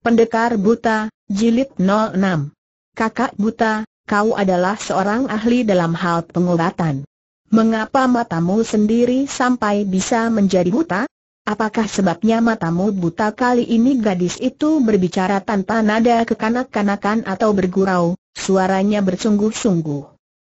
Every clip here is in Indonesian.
Pendekar Buta, Jilid 06 Kakak Buta, kau adalah seorang ahli dalam hal pengobatan. Mengapa matamu sendiri sampai bisa menjadi buta? Apakah sebabnya matamu buta kali ini gadis itu berbicara tanpa nada kekanak-kanakan atau bergurau, suaranya bersungguh-sungguh.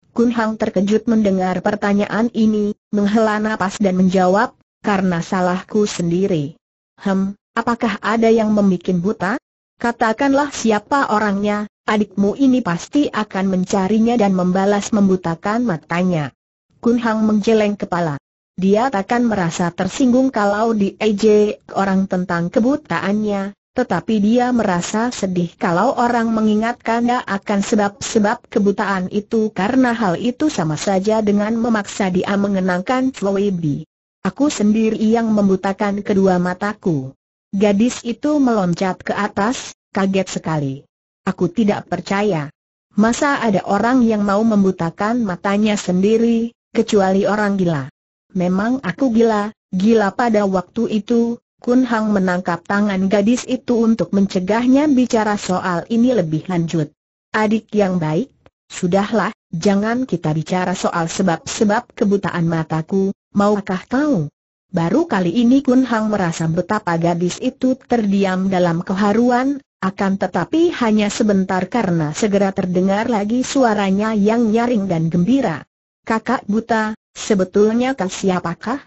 Kun Hang terkejut mendengar pertanyaan ini, menghela napas dan menjawab, karena salahku sendiri. Hem, Apakah ada yang membuat buta? Katakanlah siapa orangnya, adikmu ini pasti akan mencarinya dan membalas membutakan matanya. Kun Hang menjeleng kepala. Dia takkan merasa tersinggung kalau diejek orang tentang kebutaannya, tetapi dia merasa sedih kalau orang mengingatkannya akan sebab-sebab kebutaan itu karena hal itu sama saja dengan memaksa dia mengenangkan Chloe B. Aku sendiri yang membutakan kedua mataku. Gadis itu meloncat ke atas, kaget sekali. Aku tidak percaya. Masa ada orang yang mau membutakan matanya sendiri, kecuali orang gila. Memang aku gila, gila pada waktu itu, Kun Hang menangkap tangan gadis itu untuk mencegahnya bicara soal ini lebih lanjut. Adik yang baik, sudahlah, jangan kita bicara soal sebab-sebab kebutaan mataku, maukah kau? Baru kali ini Kun Hang merasa betapa gadis itu terdiam dalam keharuan, akan tetapi hanya sebentar karena segera terdengar lagi suaranya yang nyaring dan gembira. Kakak buta, sebetulnya kau siapakah?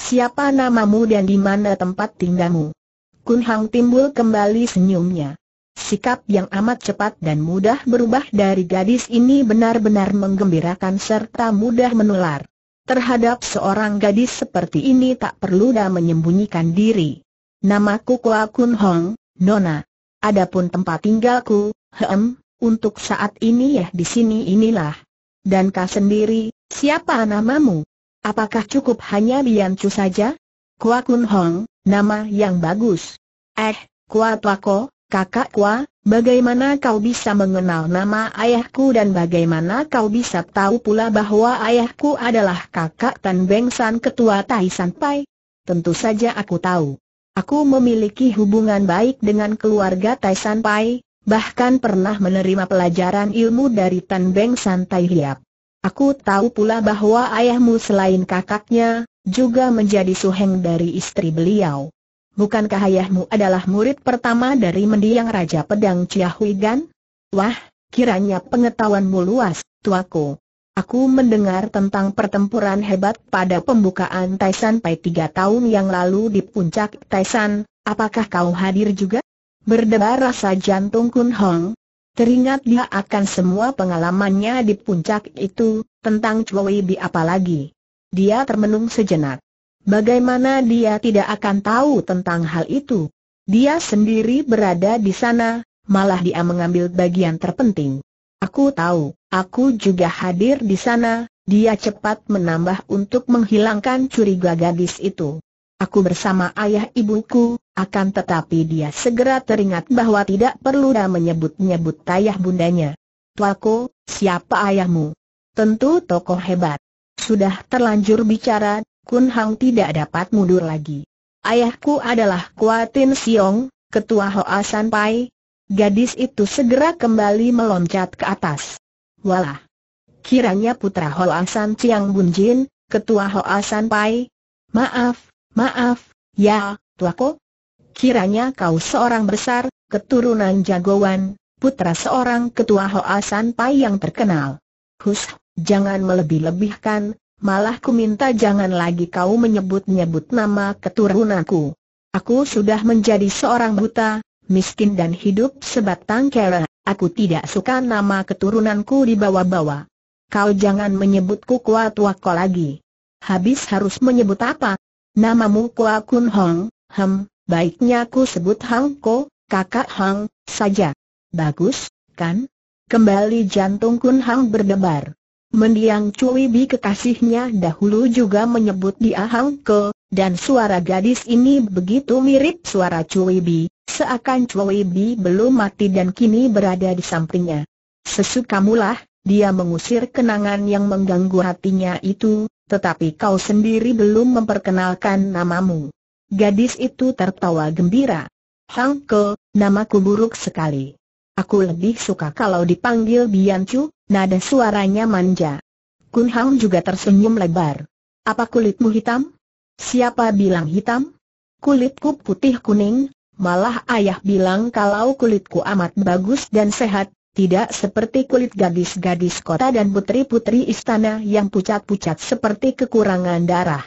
Siapa namamu dan di mana tempat tinggalmu? Kun Hang timbul kembali senyumnya. Sikap yang amat cepat dan mudah berubah dari gadis ini benar-benar menggembirakan serta mudah menular. Terhadap seorang gadis seperti ini tak perlu dah menyembunyikan diri. Namaku Kua Kun Hong, Nona. Adapun tempat tinggalku, hem, untuk saat ini ya di sini inilah. Dan kau sendiri, siapa namamu? Apakah cukup hanya Bian Chu saja? Kua Kun Hong, nama yang bagus. Eh, Kua ko, kakak Kua, Bagaimana kau bisa mengenal nama ayahku dan bagaimana kau bisa tahu pula bahwa ayahku adalah kakak Tan Beng San ketua Tai San Pai? Tentu saja aku tahu. Aku memiliki hubungan baik dengan keluarga Tai San Pai, bahkan pernah menerima pelajaran ilmu dari Tan Beng San Tai Hiap. Aku tahu pula bahwa ayahmu selain kakaknya, juga menjadi suheng dari istri beliau bukankah ayahmu adalah murid pertama dari mendiang Raja Pedang Ciahui Gan? Wah, kiranya pengetahuanmu luas, tuaku. Aku mendengar tentang pertempuran hebat pada pembukaan Taisan Pai tiga tahun yang lalu di puncak Taisan, apakah kau hadir juga? Berdebar rasa jantung Kun Hong. Teringat dia akan semua pengalamannya di puncak itu, tentang Wei Bi apalagi. Dia termenung sejenak. Bagaimana dia tidak akan tahu tentang hal itu? Dia sendiri berada di sana, malah dia mengambil bagian terpenting. Aku tahu, aku juga hadir di sana, dia cepat menambah untuk menghilangkan curiga gadis itu. Aku bersama ayah ibuku, akan tetapi dia segera teringat bahwa tidak perlu dia menyebut-nyebut ayah bundanya. Tuaku, siapa ayahmu? Tentu tokoh hebat. Sudah terlanjur bicara, Kun Hang tidak dapat mundur lagi. Ayahku adalah Kuatin Siong, ketua Hoa San Pai. Gadis itu segera kembali meloncat ke atas. Walah! Kiranya putra Hoa San Chiang Bun Jin, ketua Hoa San Pai. Maaf, maaf, ya, tuaku. Kiranya kau seorang besar, keturunan jagoan, putra seorang ketua Hoa San Pai yang terkenal. Hus, jangan melebih-lebihkan, Malah ku minta jangan lagi kau menyebut-nyebut nama keturunanku. Aku sudah menjadi seorang buta, miskin dan hidup sebatang kera. Aku tidak suka nama keturunanku bawah-bawah. Kau jangan menyebutku Kuat Ko lagi. Habis harus menyebut apa? Namamu kuakun Kun Hong, hem, baiknya ku sebut Hang Ko, kakak Hang, saja. Bagus, kan? Kembali jantung Kun Hang berdebar. Mendiang Cui Bi kekasihnya dahulu juga menyebut dia Hang Ke, dan suara gadis ini begitu mirip suara Cui Bi, seakan Cui Bi belum mati dan kini berada di sampingnya. Sesukamulah, dia mengusir kenangan yang mengganggu hatinya itu, tetapi kau sendiri belum memperkenalkan namamu. Gadis itu tertawa gembira. Hang Ke, namaku buruk sekali. Aku lebih suka kalau dipanggil Bianchu. Nada suaranya manja. Kun Hang juga tersenyum lebar. Apa kulitmu hitam? Siapa bilang hitam? Kulitku putih kuning, malah ayah bilang kalau kulitku amat bagus dan sehat, tidak seperti kulit gadis-gadis kota dan putri-putri istana yang pucat-pucat seperti kekurangan darah.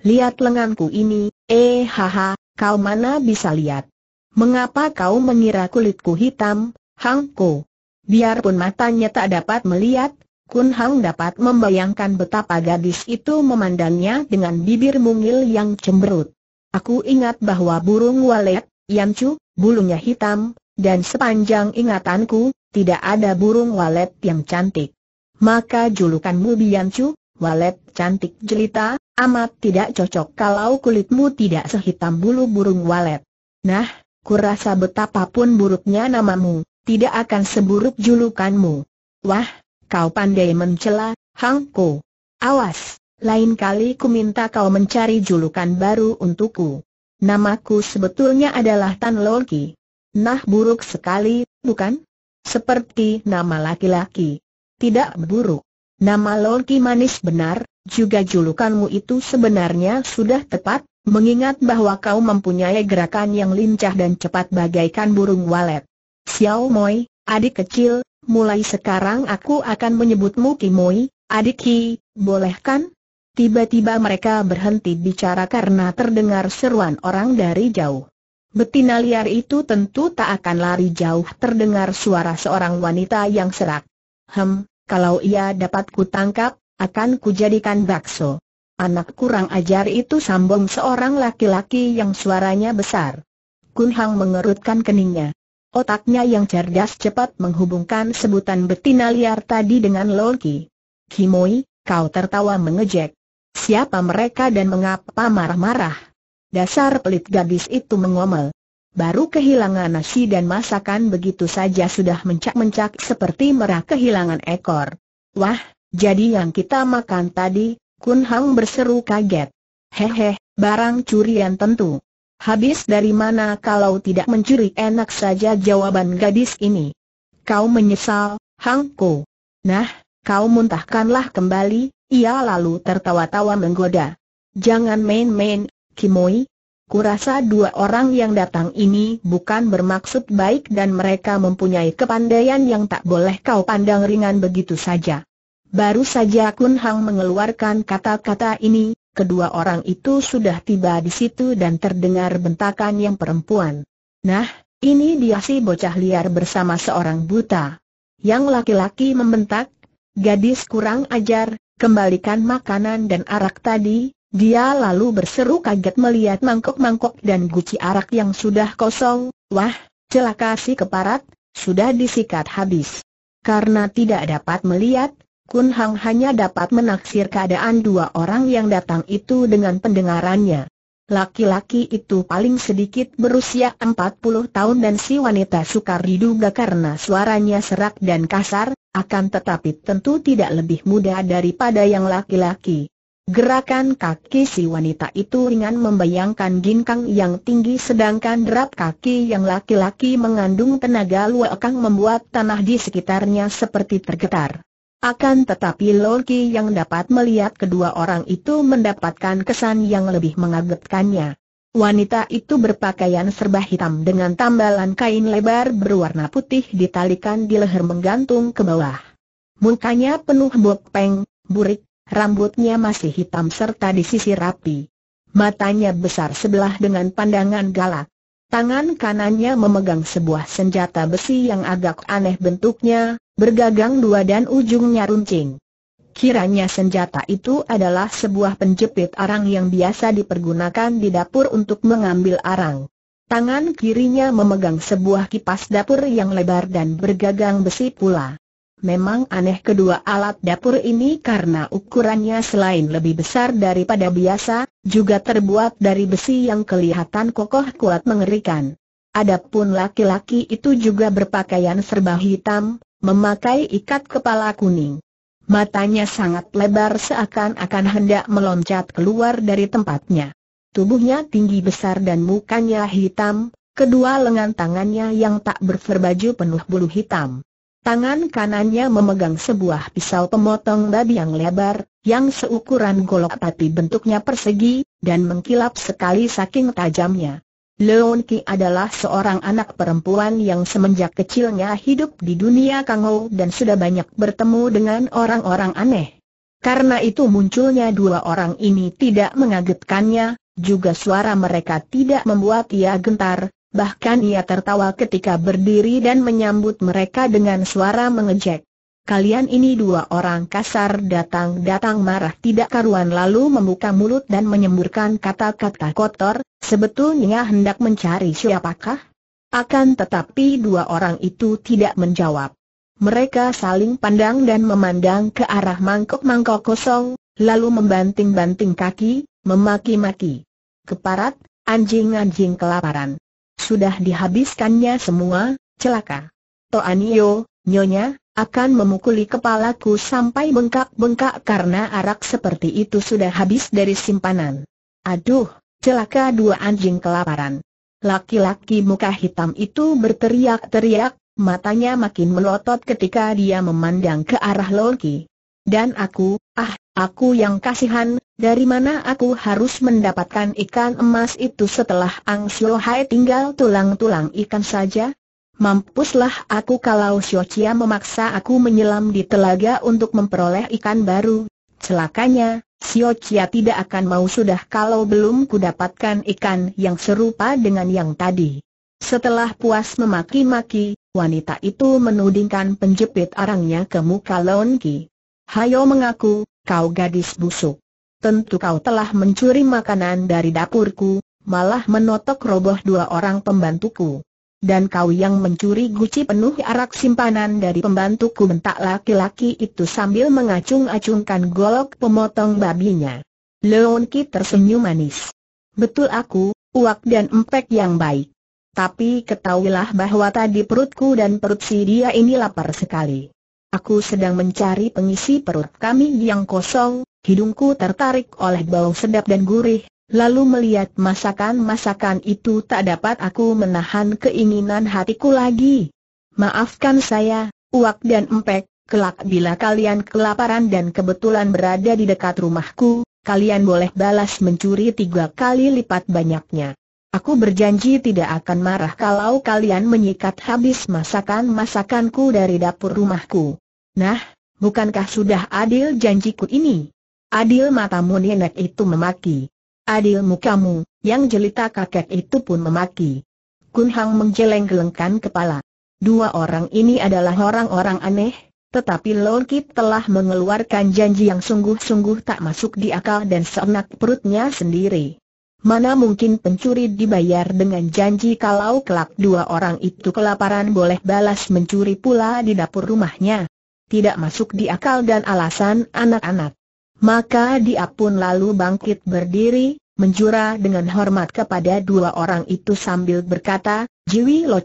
Lihat lenganku ini, eh haha, kau mana bisa lihat? Mengapa kau mengira kulitku hitam, Hangko? Biarpun matanya tak dapat melihat, Kun Hang dapat membayangkan betapa gadis itu memandangnya dengan bibir mungil yang cemberut. Aku ingat bahwa burung walet, yancu, bulunya hitam, dan sepanjang ingatanku, tidak ada burung walet yang cantik. Maka julukanmu Biancu, walet cantik jelita, amat tidak cocok kalau kulitmu tidak sehitam bulu burung walet. Nah, kurasa betapapun buruknya namamu tidak akan seburuk julukanmu. Wah, kau pandai mencela, Hangko. Awas, lain kali ku minta kau mencari julukan baru untukku. Namaku sebetulnya adalah Tan Loki. Nah buruk sekali, bukan? Seperti nama laki-laki. Tidak buruk. Nama Loki manis benar, juga julukanmu itu sebenarnya sudah tepat, mengingat bahwa kau mempunyai gerakan yang lincah dan cepat bagaikan burung walet. Xiao Moi, adik kecil, mulai sekarang aku akan menyebutmu Ki Moi, adik Ki, boleh kan? Tiba-tiba mereka berhenti bicara karena terdengar seruan orang dari jauh. Betina liar itu tentu tak akan lari jauh terdengar suara seorang wanita yang serak. Hem, kalau ia dapat kutangkap, akan kujadikan bakso. Anak kurang ajar itu sambung seorang laki-laki yang suaranya besar. Kun Hang mengerutkan keningnya. Otaknya yang cerdas cepat menghubungkan sebutan betina liar tadi dengan Loki. Kimoi, kau tertawa mengejek. Siapa mereka dan mengapa marah-marah? Dasar pelit gadis itu mengomel. Baru kehilangan nasi dan masakan begitu saja sudah mencak-mencak seperti merah kehilangan ekor. Wah, jadi yang kita makan tadi, Kun Hang berseru kaget. Hehe, barang curian tentu. Habis dari mana kalau tidak mencuri enak saja jawaban gadis ini. Kau menyesal, Hangko. Nah, kau muntahkanlah kembali, ia lalu tertawa-tawa menggoda. Jangan main-main, Kimoi. Kurasa dua orang yang datang ini bukan bermaksud baik dan mereka mempunyai kepandaian yang tak boleh kau pandang ringan begitu saja. Baru saja Kun Hang mengeluarkan kata-kata ini, Kedua orang itu sudah tiba di situ dan terdengar bentakan yang perempuan. Nah, ini dia si bocah liar bersama seorang buta. Yang laki-laki membentak, gadis kurang ajar, kembalikan makanan dan arak tadi, dia lalu berseru kaget melihat mangkok-mangkok dan guci arak yang sudah kosong, wah, celaka si keparat, sudah disikat habis. Karena tidak dapat melihat, Kun Hang hanya dapat menaksir keadaan dua orang yang datang itu dengan pendengarannya. Laki-laki itu paling sedikit berusia 40 tahun dan si wanita sukar diduga karena suaranya serak dan kasar, akan tetapi tentu tidak lebih muda daripada yang laki-laki. Gerakan kaki si wanita itu ringan membayangkan ginkang yang tinggi sedangkan derap kaki yang laki-laki mengandung tenaga luakang membuat tanah di sekitarnya seperti tergetar. Akan tetapi Loki yang dapat melihat kedua orang itu mendapatkan kesan yang lebih mengagetkannya. Wanita itu berpakaian serba hitam dengan tambalan kain lebar berwarna putih ditalikan di leher menggantung ke bawah. Mukanya penuh bopeng, burik, rambutnya masih hitam serta disisir rapi. Matanya besar sebelah dengan pandangan galak, Tangan kanannya memegang sebuah senjata besi yang agak aneh bentuknya, bergagang dua dan ujungnya runcing. Kiranya senjata itu adalah sebuah penjepit arang yang biasa dipergunakan di dapur untuk mengambil arang. Tangan kirinya memegang sebuah kipas dapur yang lebar dan bergagang besi pula. Memang aneh kedua alat dapur ini karena ukurannya selain lebih besar daripada biasa, juga terbuat dari besi yang kelihatan kokoh kuat mengerikan. Adapun laki-laki itu juga berpakaian serba hitam, memakai ikat kepala kuning. Matanya sangat lebar seakan-akan hendak meloncat keluar dari tempatnya. Tubuhnya tinggi besar dan mukanya hitam, kedua lengan tangannya yang tak berserbaju penuh bulu hitam. Tangan kanannya memegang sebuah pisau pemotong babi yang lebar, yang seukuran golok tapi bentuknya persegi, dan mengkilap sekali saking tajamnya. Leon Ki adalah seorang anak perempuan yang semenjak kecilnya hidup di dunia Kangou dan sudah banyak bertemu dengan orang-orang aneh. Karena itu munculnya dua orang ini tidak mengagetkannya, juga suara mereka tidak membuat ia gentar, bahkan ia tertawa ketika berdiri dan menyambut mereka dengan suara mengejek. Kalian ini dua orang kasar datang-datang marah tidak karuan lalu membuka mulut dan menyemburkan kata-kata kotor, sebetulnya hendak mencari siapakah? Akan tetapi dua orang itu tidak menjawab. Mereka saling pandang dan memandang ke arah mangkok-mangkok kosong, lalu membanting-banting kaki, memaki-maki. Keparat, anjing-anjing kelaparan sudah dihabiskannya semua, celaka. Toanio, nyonya, akan memukuli kepalaku sampai bengkak-bengkak karena arak seperti itu sudah habis dari simpanan. Aduh, celaka dua anjing kelaparan. Laki-laki muka hitam itu berteriak-teriak, matanya makin melotot ketika dia memandang ke arah Loki. Dan aku, ah, Aku yang kasihan, dari mana aku harus mendapatkan ikan emas itu setelah Ang Sio Hai tinggal tulang-tulang ikan saja? Mampuslah aku kalau Sio Chia memaksa aku menyelam di telaga untuk memperoleh ikan baru. Celakanya, Sio Chia tidak akan mau sudah kalau belum kudapatkan ikan yang serupa dengan yang tadi. Setelah puas memaki-maki, wanita itu menudingkan penjepit arangnya ke muka Lon Ki. Hayo mengaku, kau gadis busuk. Tentu kau telah mencuri makanan dari dapurku, malah menotok roboh dua orang pembantuku. Dan kau yang mencuri guci penuh arak simpanan dari pembantuku bentak laki-laki itu sambil mengacung-acungkan golok pemotong babinya. Leon Ki tersenyum manis. Betul aku, uak dan empek yang baik. Tapi ketahuilah bahwa tadi perutku dan perut si dia ini lapar sekali. Aku sedang mencari pengisi perut kami yang kosong, hidungku tertarik oleh bau sedap dan gurih, lalu melihat masakan-masakan itu tak dapat aku menahan keinginan hatiku lagi. Maafkan saya, Uak dan Empek, kelak bila kalian kelaparan dan kebetulan berada di dekat rumahku, kalian boleh balas mencuri tiga kali lipat banyaknya. Aku berjanji tidak akan marah kalau kalian menyikat habis masakan-masakanku dari dapur rumahku. Nah, bukankah sudah adil janjiku ini? Adil matamu nenek itu memaki. Adil mukamu, yang jelita kakek itu pun memaki. Kun Hang menggeleng-gelengkan kepala. Dua orang ini adalah orang-orang aneh, tetapi Lord Kip telah mengeluarkan janji yang sungguh-sungguh tak masuk di akal dan seenak perutnya sendiri. Mana mungkin pencuri dibayar dengan janji kalau kelak dua orang itu kelaparan boleh balas mencuri pula di dapur rumahnya. Tidak masuk di akal dan alasan anak-anak. Maka dia pun lalu bangkit berdiri, menjura dengan hormat kepada dua orang itu sambil berkata, Jiwi Lo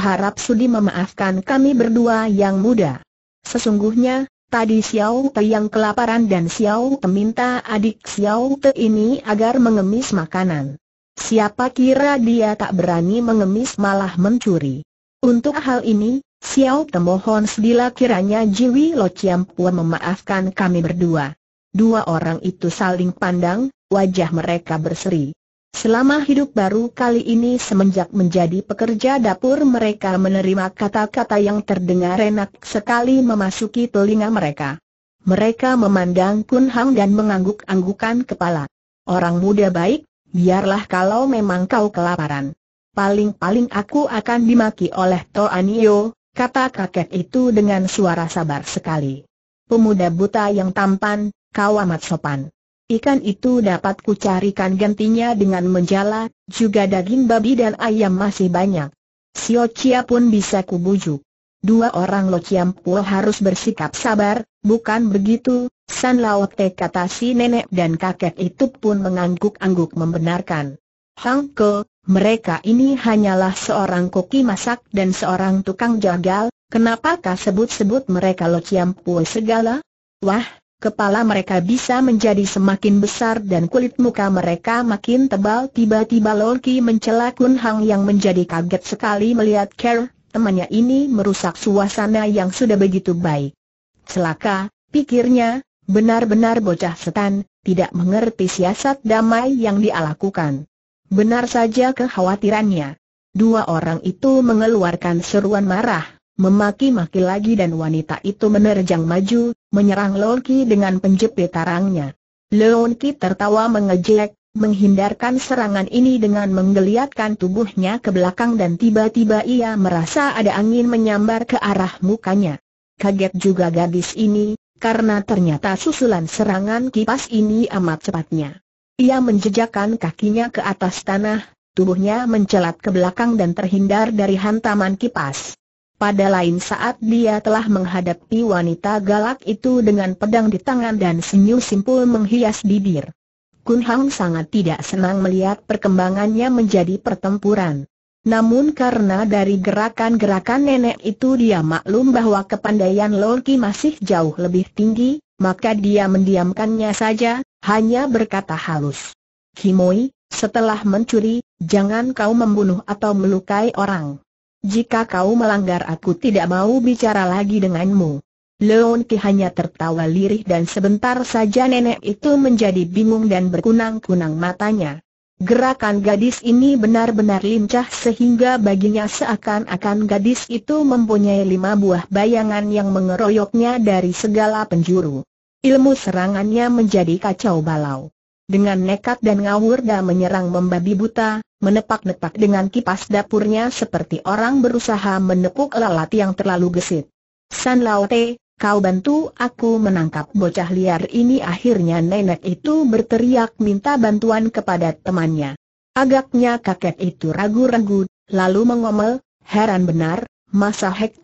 harap sudi memaafkan kami berdua yang muda. Sesungguhnya, Tadi Xiao Te yang kelaparan dan Xiao Te minta adik Xiao Te ini agar mengemis makanan. Siapa kira dia tak berani mengemis malah mencuri. Untuk hal ini, Xiao Te mohon sedila kiranya Jiwi Lo Pua memaafkan kami berdua. Dua orang itu saling pandang, wajah mereka berseri. Selama hidup baru kali ini semenjak menjadi pekerja dapur mereka menerima kata-kata yang terdengar enak sekali memasuki telinga mereka. Mereka memandang Kun Hang dan mengangguk-anggukan kepala. Orang muda baik, biarlah kalau memang kau kelaparan. Paling-paling aku akan dimaki oleh Anio, kata kakek itu dengan suara sabar sekali. Pemuda buta yang tampan, kau amat sopan. Ikan itu dapat kucarikan gantinya dengan menjala, juga daging babi dan ayam masih banyak. Sio Chia pun bisa kubujuk. Dua orang Lo Chiam Puo harus bersikap sabar, bukan begitu, San Lao Te kata si nenek dan kakek itu pun mengangguk-angguk membenarkan. Hang Ke, mereka ini hanyalah seorang koki masak dan seorang tukang jagal, kenapakah sebut-sebut mereka Lo Chiam Puo segala? Wah, Kepala mereka bisa menjadi semakin besar dan kulit muka mereka makin tebal. Tiba-tiba Lolki mencela Kun Hang yang menjadi kaget sekali melihat Ker, temannya ini merusak suasana yang sudah begitu baik. Celaka, pikirnya, benar-benar bocah setan, tidak mengerti siasat damai yang dia lakukan. Benar saja kekhawatirannya. Dua orang itu mengeluarkan seruan marah, memaki-maki lagi dan wanita itu menerjang maju, menyerang Loki dengan penjepit tarangnya. Loki tertawa mengejek, menghindarkan serangan ini dengan menggeliatkan tubuhnya ke belakang dan tiba-tiba ia merasa ada angin menyambar ke arah mukanya. Kaget juga gadis ini, karena ternyata susulan serangan kipas ini amat cepatnya. Ia menjejakkan kakinya ke atas tanah, tubuhnya mencelat ke belakang dan terhindar dari hantaman kipas. Pada lain saat dia telah menghadapi wanita galak itu dengan pedang di tangan dan senyum simpul menghias bibir. Kun Hang sangat tidak senang melihat perkembangannya menjadi pertempuran. Namun karena dari gerakan-gerakan nenek itu dia maklum bahwa kepandaian Loki masih jauh lebih tinggi, maka dia mendiamkannya saja, hanya berkata halus. Kimoi, setelah mencuri, jangan kau membunuh atau melukai orang. Jika kau melanggar aku tidak mau bicara lagi denganmu. Leon Ki hanya tertawa lirih dan sebentar saja nenek itu menjadi bingung dan berkunang-kunang matanya. Gerakan gadis ini benar-benar lincah sehingga baginya seakan-akan gadis itu mempunyai lima buah bayangan yang mengeroyoknya dari segala penjuru. Ilmu serangannya menjadi kacau balau. Dengan nekat dan ngawur dia menyerang membabi buta, menepak-nepak dengan kipas dapurnya seperti orang berusaha menepuk lalat yang terlalu gesit. San Laote, kau bantu aku menangkap bocah liar ini akhirnya nenek itu berteriak minta bantuan kepada temannya. Agaknya kakek itu ragu-ragu, lalu mengomel, heran benar, masa Hek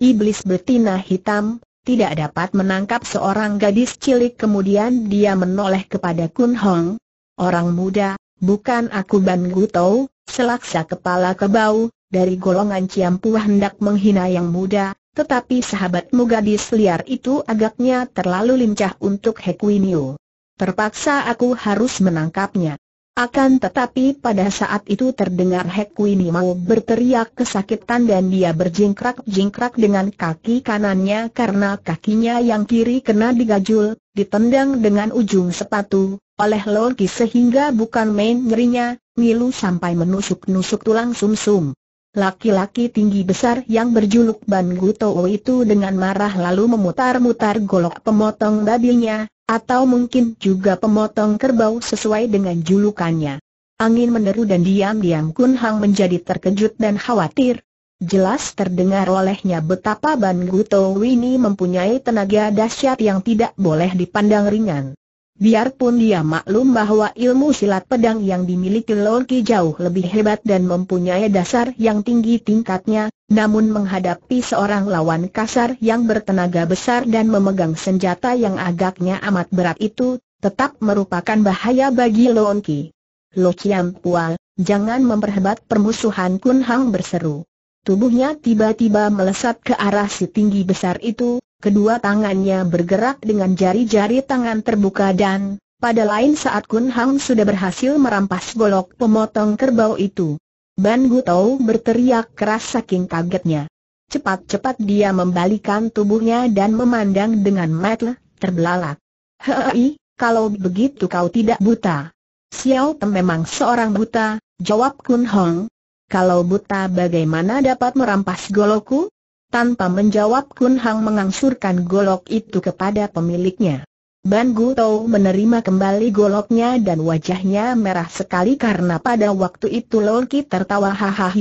iblis betina hitam, tidak dapat menangkap seorang gadis cilik kemudian dia menoleh kepada Kun Hong. Orang muda, bukan aku Ban Gutou, selaksa kepala kebau, dari golongan Ciampu hendak menghina yang muda, tetapi sahabatmu gadis liar itu agaknya terlalu lincah untuk Hekwiniu. Terpaksa aku harus menangkapnya. Akan tetapi pada saat itu terdengar Hekwini mau berteriak kesakitan dan dia berjingkrak-jingkrak dengan kaki kanannya karena kakinya yang kiri kena digajul, ditendang dengan ujung sepatu, oleh Loki sehingga bukan main nyerinya, ngilu sampai menusuk-nusuk tulang sumsum. Laki-laki tinggi besar yang berjuluk Ban Guto itu dengan marah lalu memutar-mutar golok pemotong babinya, atau mungkin juga pemotong kerbau sesuai dengan julukannya. Angin meneru dan diam-diam Kun Hang menjadi terkejut dan khawatir. Jelas terdengar olehnya betapa Ban Guto ini mempunyai tenaga dahsyat yang tidak boleh dipandang ringan. Biarpun dia maklum bahwa ilmu silat pedang yang dimiliki Loki jauh lebih hebat dan mempunyai dasar yang tinggi tingkatnya, namun menghadapi seorang lawan kasar yang bertenaga besar dan memegang senjata yang agaknya amat berat itu, tetap merupakan bahaya bagi Loki. Lo Chiam Pua, jangan memperhebat permusuhan Kun Hang berseru. Tubuhnya tiba-tiba melesat ke arah si tinggi besar itu, kedua tangannya bergerak dengan jari-jari tangan terbuka dan, pada lain saat Kun Hang sudah berhasil merampas golok pemotong kerbau itu. Ban Gu Tau berteriak keras saking kagetnya. Cepat-cepat dia membalikan tubuhnya dan memandang dengan mata terbelalak. Hei, kalau begitu kau tidak buta. Xiao Tem memang seorang buta, jawab Kun Hong. Kalau buta bagaimana dapat merampas goloku? Tanpa menjawab Kun Hang mengangsurkan golok itu kepada pemiliknya. Ban Gu Tau menerima kembali goloknya dan wajahnya merah sekali karena pada waktu itu Loki tertawa hahaha.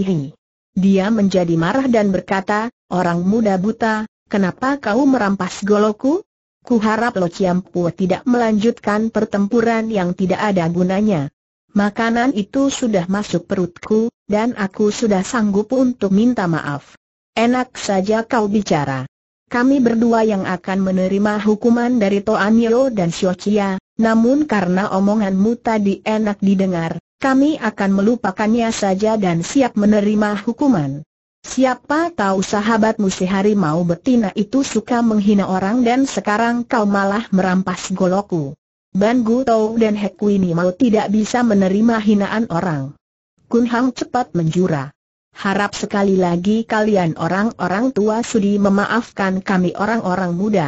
Dia menjadi marah dan berkata, orang muda buta, kenapa kau merampas golokku? Kuharap Lo Ciampu tidak melanjutkan pertempuran yang tidak ada gunanya. Makanan itu sudah masuk perutku, dan aku sudah sanggup untuk minta maaf. Enak saja kau bicara. Kami berdua yang akan menerima hukuman dari Toan Yo dan Xiao Chia, namun karena omonganmu tadi enak didengar, kami akan melupakannya saja dan siap menerima hukuman. Siapa tahu sahabatmu si harimau betina itu suka menghina orang dan sekarang kau malah merampas goloku. Ban Gu Tou dan Hek Kui mau tidak bisa menerima hinaan orang. Kun Hang cepat menjurah harap sekali lagi kalian orang-orang tua sudi memaafkan kami orang-orang muda.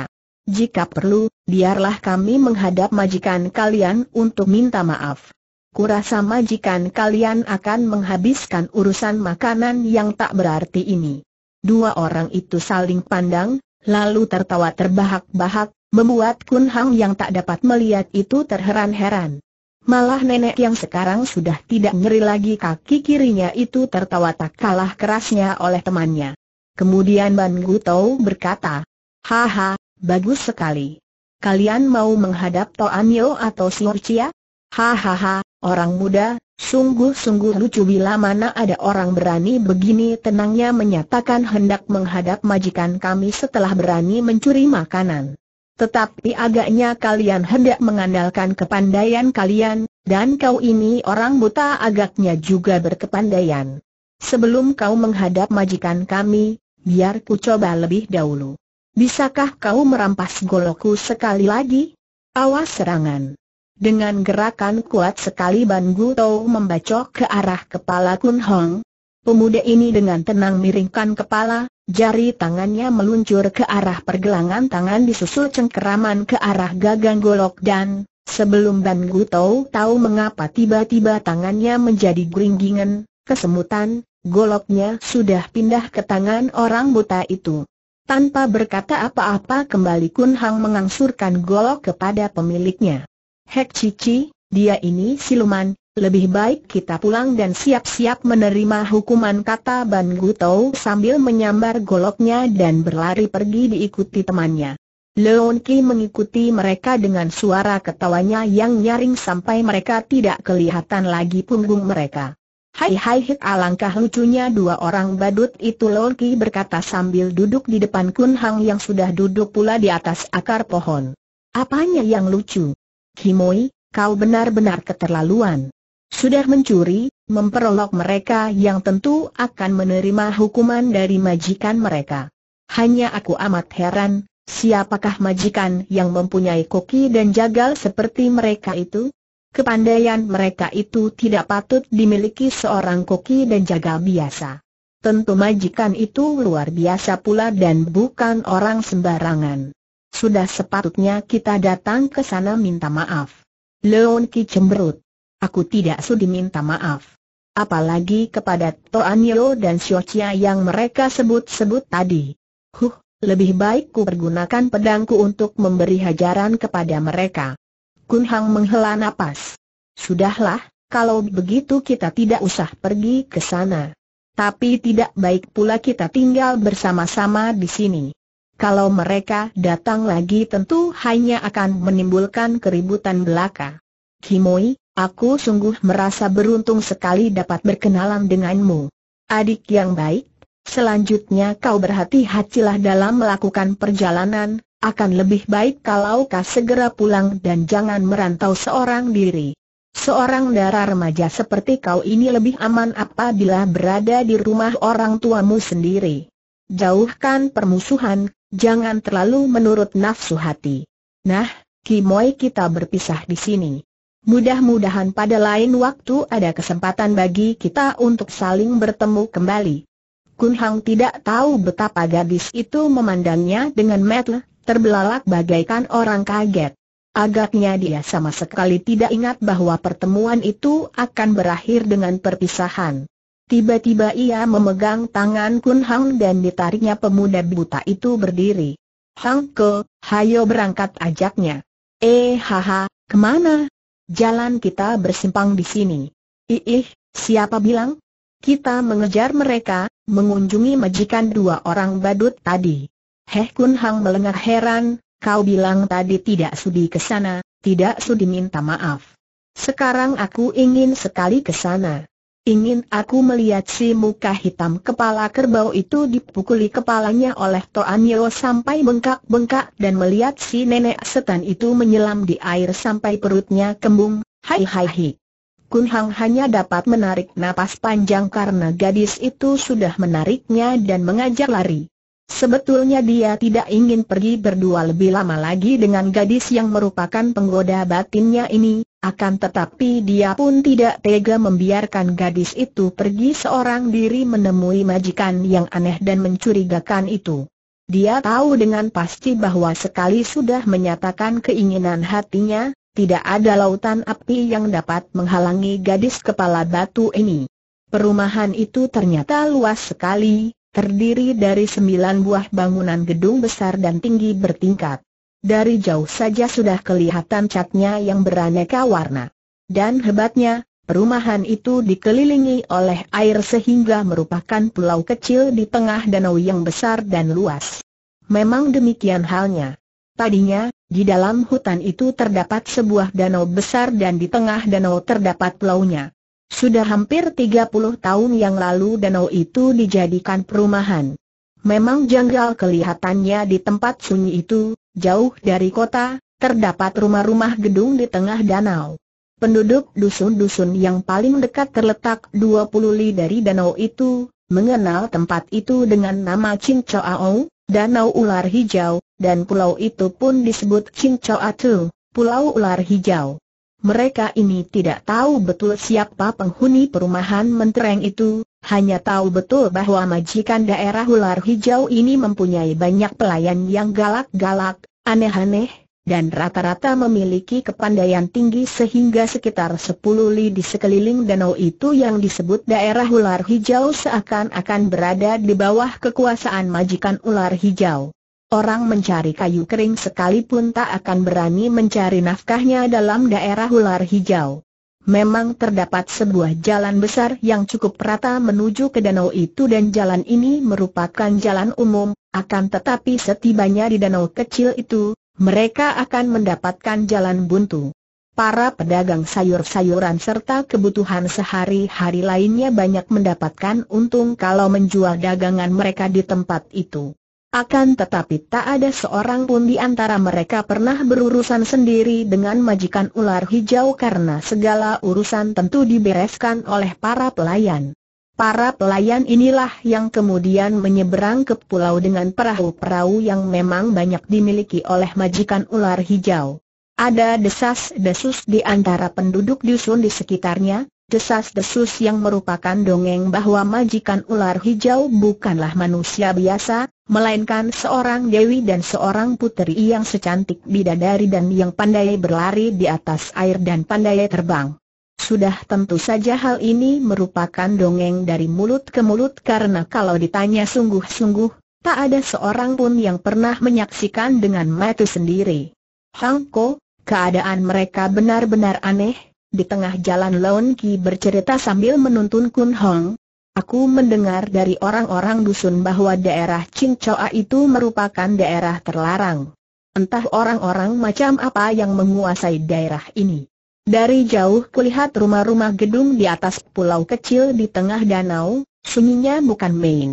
Jika perlu, biarlah kami menghadap majikan kalian untuk minta maaf. Kurasa majikan kalian akan menghabiskan urusan makanan yang tak berarti ini. Dua orang itu saling pandang, lalu tertawa terbahak-bahak, membuat Kun Hang yang tak dapat melihat itu terheran-heran. Malah nenek yang sekarang sudah tidak ngeri lagi kaki kirinya itu tertawa tak kalah kerasnya oleh temannya. Kemudian Ban gutau berkata, Haha, bagus sekali. Kalian mau menghadap Toanyo atau Chia? Hahaha, orang muda, sungguh-sungguh lucu bila mana ada orang berani begini tenangnya menyatakan hendak menghadap majikan kami setelah berani mencuri makanan. Tetapi agaknya kalian hendak mengandalkan kepandaian kalian, dan kau ini orang buta agaknya juga berkepandaian. Sebelum kau menghadap majikan kami, biar ku coba lebih dahulu. Bisakah kau merampas goloku sekali lagi? Awas serangan. Dengan gerakan kuat sekali Ban Tau membacok ke arah kepala Kun Hong. Pemuda ini dengan tenang miringkan kepala, Jari tangannya meluncur ke arah pergelangan tangan disusul cengkeraman ke arah gagang golok dan, sebelum Ban Tau tahu mengapa tiba-tiba tangannya menjadi geringgingan, kesemutan, goloknya sudah pindah ke tangan orang buta itu. Tanpa berkata apa-apa kembali Kun Hang mengangsurkan golok kepada pemiliknya. Hek Cici, dia ini siluman, lebih baik kita pulang dan siap-siap menerima hukuman kata Ban Guto sambil menyambar goloknya dan berlari pergi diikuti temannya. Leon Ki mengikuti mereka dengan suara ketawanya yang nyaring sampai mereka tidak kelihatan lagi punggung mereka. Hai hai hit alangkah lucunya dua orang badut itu Leon Ki berkata sambil duduk di depan Kun Hang yang sudah duduk pula di atas akar pohon. Apanya yang lucu? Kimoi, kau benar-benar keterlaluan. Sudah mencuri, memperolok mereka yang tentu akan menerima hukuman dari majikan mereka. Hanya aku amat heran, siapakah majikan yang mempunyai koki dan jagal seperti mereka itu? Kepandaian mereka itu tidak patut dimiliki seorang koki dan jagal biasa. Tentu majikan itu luar biasa pula dan bukan orang sembarangan. Sudah sepatutnya kita datang ke sana minta maaf. Leon Ki cemberut aku tidak sudi minta maaf. Apalagi kepada Toan Yeo dan Xiao Chia yang mereka sebut-sebut tadi. Huh, lebih baik ku pergunakan pedangku untuk memberi hajaran kepada mereka. Kun Hang menghela nafas. Sudahlah, kalau begitu kita tidak usah pergi ke sana. Tapi tidak baik pula kita tinggal bersama-sama di sini. Kalau mereka datang lagi tentu hanya akan menimbulkan keributan belaka. Kimoi, Aku sungguh merasa beruntung sekali dapat berkenalan denganmu. Adik yang baik, selanjutnya kau berhati-hatilah dalam melakukan perjalanan, akan lebih baik kalau kau segera pulang dan jangan merantau seorang diri. Seorang darah remaja seperti kau ini lebih aman apabila berada di rumah orang tuamu sendiri. Jauhkan permusuhan, jangan terlalu menurut nafsu hati. Nah, Kimoi kita berpisah di sini. Mudah-mudahan pada lain waktu ada kesempatan bagi kita untuk saling bertemu kembali. Kun Hang tidak tahu betapa gadis itu memandangnya dengan metel, terbelalak bagaikan orang kaget. Agaknya dia sama sekali tidak ingat bahwa pertemuan itu akan berakhir dengan perpisahan. Tiba-tiba ia memegang tangan Kun Hang dan ditariknya pemuda buta itu berdiri. Hang Ke, hayo berangkat ajaknya. Eh haha, kemana? Jalan kita bersimpang di sini. Ih, siapa bilang? Kita mengejar mereka, mengunjungi majikan dua orang badut tadi. Heh Kun Hang melengah heran, kau bilang tadi tidak sudi ke sana, tidak sudi minta maaf. Sekarang aku ingin sekali ke sana. Ingin aku melihat si muka hitam kepala kerbau itu dipukuli kepalanya oleh Toan Yeo sampai bengkak-bengkak dan melihat si nenek setan itu menyelam di air sampai perutnya kembung, hai hai hi. Kun Hang hanya dapat menarik napas panjang karena gadis itu sudah menariknya dan mengajak lari. Sebetulnya dia tidak ingin pergi berdua lebih lama lagi dengan gadis yang merupakan penggoda batinnya ini, akan tetapi dia pun tidak tega membiarkan gadis itu pergi seorang diri menemui majikan yang aneh dan mencurigakan itu. Dia tahu dengan pasti bahwa sekali sudah menyatakan keinginan hatinya, tidak ada lautan api yang dapat menghalangi gadis kepala batu ini. Perumahan itu ternyata luas sekali, terdiri dari sembilan buah bangunan gedung besar dan tinggi bertingkat. Dari jauh saja sudah kelihatan catnya yang beraneka warna. Dan hebatnya, perumahan itu dikelilingi oleh air sehingga merupakan pulau kecil di tengah danau yang besar dan luas. Memang demikian halnya. Tadinya, di dalam hutan itu terdapat sebuah danau besar dan di tengah danau terdapat pulaunya. Sudah hampir 30 tahun yang lalu danau itu dijadikan perumahan. Memang janggal kelihatannya di tempat sunyi itu, jauh dari kota, terdapat rumah-rumah gedung di tengah danau. Penduduk dusun-dusun yang paling dekat terletak 20 li dari danau itu, mengenal tempat itu dengan nama Ao, Danau Ular Hijau, dan pulau itu pun disebut Atu, Pulau Ular Hijau. Mereka ini tidak tahu betul siapa penghuni perumahan mentereng itu, hanya tahu betul bahwa majikan daerah ular hijau ini mempunyai banyak pelayan yang galak-galak, aneh-aneh, dan rata-rata memiliki kepandaian tinggi sehingga sekitar 10 li di sekeliling danau itu yang disebut daerah ular hijau seakan-akan berada di bawah kekuasaan majikan ular hijau. Orang mencari kayu kering sekalipun tak akan berani mencari nafkahnya dalam daerah ular hijau. Memang terdapat sebuah jalan besar yang cukup rata menuju ke danau itu dan jalan ini merupakan jalan umum, akan tetapi setibanya di danau kecil itu, mereka akan mendapatkan jalan buntu. Para pedagang sayur-sayuran serta kebutuhan sehari-hari lainnya banyak mendapatkan untung kalau menjual dagangan mereka di tempat itu. Akan tetapi tak ada seorang pun di antara mereka pernah berurusan sendiri dengan majikan ular hijau karena segala urusan tentu dibereskan oleh para pelayan. Para pelayan inilah yang kemudian menyeberang ke pulau dengan perahu-perahu yang memang banyak dimiliki oleh majikan ular hijau. Ada desas-desus di antara penduduk dusun di sekitarnya, desas-desus yang merupakan dongeng bahwa majikan ular hijau bukanlah manusia biasa, melainkan seorang dewi dan seorang puteri yang secantik bidadari dan yang pandai berlari di atas air dan pandai terbang. Sudah tentu saja hal ini merupakan dongeng dari mulut ke mulut karena kalau ditanya sungguh-sungguh, tak ada seorang pun yang pernah menyaksikan dengan mata sendiri. Hangko, keadaan mereka benar-benar aneh, di tengah jalan Leon Ki bercerita sambil menuntun Kun Hong. Aku mendengar dari orang-orang dusun bahwa daerah Ching Choa itu merupakan daerah terlarang. Entah orang-orang macam apa yang menguasai daerah ini. Dari jauh kulihat rumah-rumah gedung di atas pulau kecil di tengah danau, sunyinya bukan main.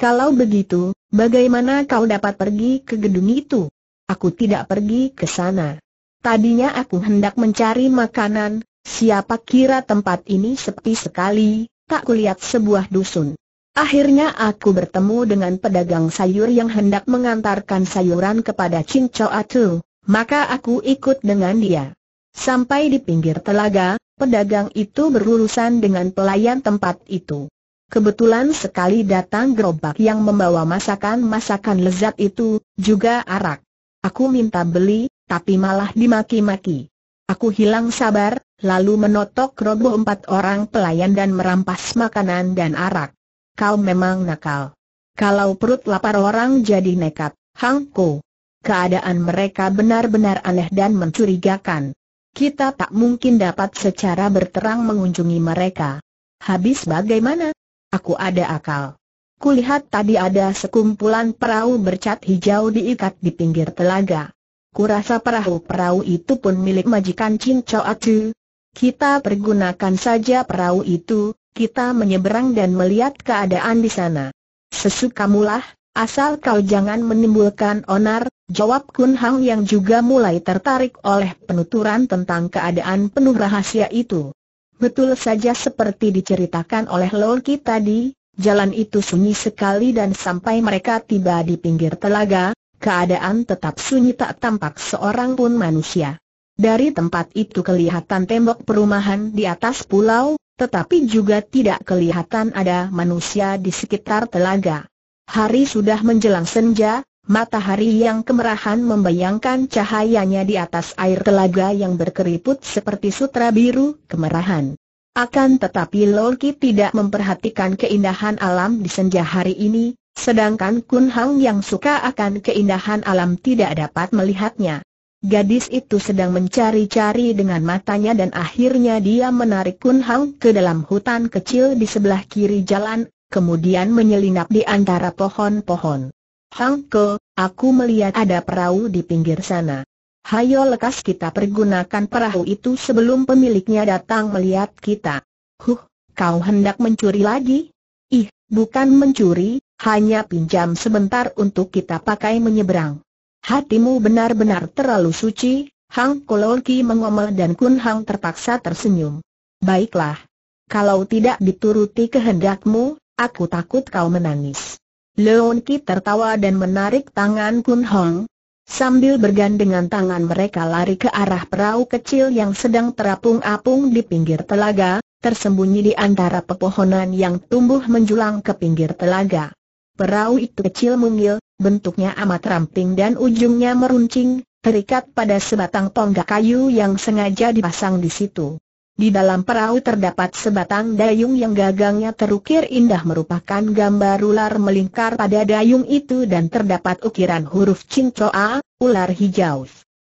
Kalau begitu, bagaimana kau dapat pergi ke gedung itu? Aku tidak pergi ke sana. Tadinya aku hendak mencari makanan, Siapa kira tempat ini sepi sekali, tak kulihat sebuah dusun. Akhirnya aku bertemu dengan pedagang sayur yang hendak mengantarkan sayuran kepada Cincau Atu, maka aku ikut dengan dia. Sampai di pinggir telaga, pedagang itu berurusan dengan pelayan tempat itu. Kebetulan sekali datang gerobak yang membawa masakan-masakan lezat itu, juga arak. Aku minta beli, tapi malah dimaki-maki. Aku hilang sabar, lalu menotok roboh empat orang pelayan dan merampas makanan dan arak. Kau memang nakal. Kalau perut lapar orang jadi nekat, Hangko. Keadaan mereka benar-benar aneh dan mencurigakan. Kita tak mungkin dapat secara berterang mengunjungi mereka. Habis bagaimana? Aku ada akal. Kulihat tadi ada sekumpulan perahu bercat hijau diikat di pinggir telaga. Kurasa perahu-perahu itu pun milik majikan Cin Chow Atu. Kita pergunakan saja perahu itu, kita menyeberang dan melihat keadaan di sana. Sesukamulah, asal kau jangan menimbulkan onar, jawab Kun Hang yang juga mulai tertarik oleh penuturan tentang keadaan penuh rahasia itu. Betul saja seperti diceritakan oleh Lolki tadi, jalan itu sunyi sekali dan sampai mereka tiba di pinggir telaga, Keadaan tetap sunyi tak tampak seorang pun manusia. Dari tempat itu kelihatan tembok perumahan di atas pulau, tetapi juga tidak kelihatan ada manusia di sekitar telaga. Hari sudah menjelang senja, matahari yang kemerahan membayangkan cahayanya di atas air telaga yang berkeriput seperti sutra biru kemerahan. Akan tetapi Loki tidak memperhatikan keindahan alam di senja hari ini, Sedangkan Kun Hang yang suka akan keindahan alam tidak dapat melihatnya. Gadis itu sedang mencari-cari dengan matanya dan akhirnya dia menarik Kun Hang ke dalam hutan kecil di sebelah kiri jalan, kemudian menyelinap di antara pohon-pohon. Hang Ke, aku melihat ada perahu di pinggir sana. Hayo lekas kita pergunakan perahu itu sebelum pemiliknya datang melihat kita. Huh, kau hendak mencuri lagi? Ih, bukan mencuri, hanya pinjam sebentar untuk kita pakai menyeberang. Hatimu benar-benar terlalu suci, Hang Kololki mengomel dan Kun Hang terpaksa tersenyum. Baiklah. Kalau tidak dituruti kehendakmu, aku takut kau menangis. Leon Ki tertawa dan menarik tangan Kun Hong. Sambil bergandengan tangan mereka lari ke arah perahu kecil yang sedang terapung-apung di pinggir telaga, tersembunyi di antara pepohonan yang tumbuh menjulang ke pinggir telaga. Perahu itu kecil mungil, bentuknya amat ramping dan ujungnya meruncing, terikat pada sebatang tonggak kayu yang sengaja dipasang di situ. Di dalam perahu terdapat sebatang dayung yang gagangnya terukir indah merupakan gambar ular melingkar pada dayung itu dan terdapat ukiran huruf cincoa, ular hijau.